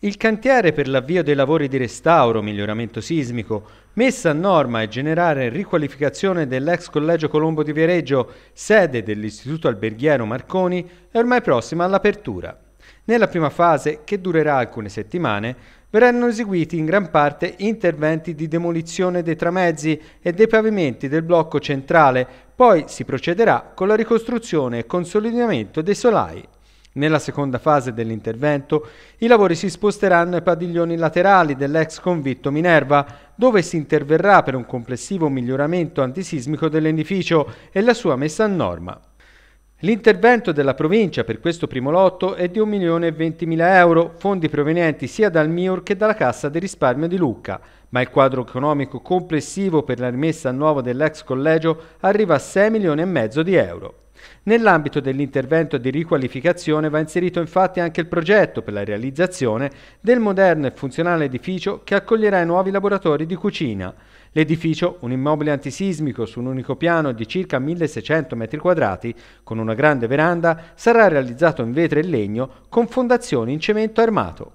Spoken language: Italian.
Il cantiere per l'avvio dei lavori di restauro, miglioramento sismico, messa a norma e generale riqualificazione dell'ex collegio Colombo di Viareggio, sede dell'Istituto Alberghiero Marconi, è ormai prossima all'apertura. Nella prima fase, che durerà alcune settimane, verranno eseguiti in gran parte interventi di demolizione dei tramezzi e dei pavimenti del blocco centrale, poi si procederà con la ricostruzione e consolidamento dei solai. Nella seconda fase dell'intervento i lavori si sposteranno ai padiglioni laterali dell'ex convitto Minerva, dove si interverrà per un complessivo miglioramento antisismico dell'edificio e la sua messa a norma. L'intervento della provincia per questo primo lotto è di 1.020.000 euro, fondi provenienti sia dal MIUR che dalla Cassa di risparmio di Lucca, ma il quadro economico complessivo per la rimessa a nuovo dell'ex collegio arriva a 6 milioni e mezzo di euro. Nell'ambito dell'intervento di riqualificazione va inserito infatti anche il progetto per la realizzazione del moderno e funzionale edificio che accoglierà i nuovi laboratori di cucina. L'edificio, un immobile antisismico su un unico piano di circa 1600 m2 con una grande veranda, sarà realizzato in vetro e legno con fondazioni in cemento armato.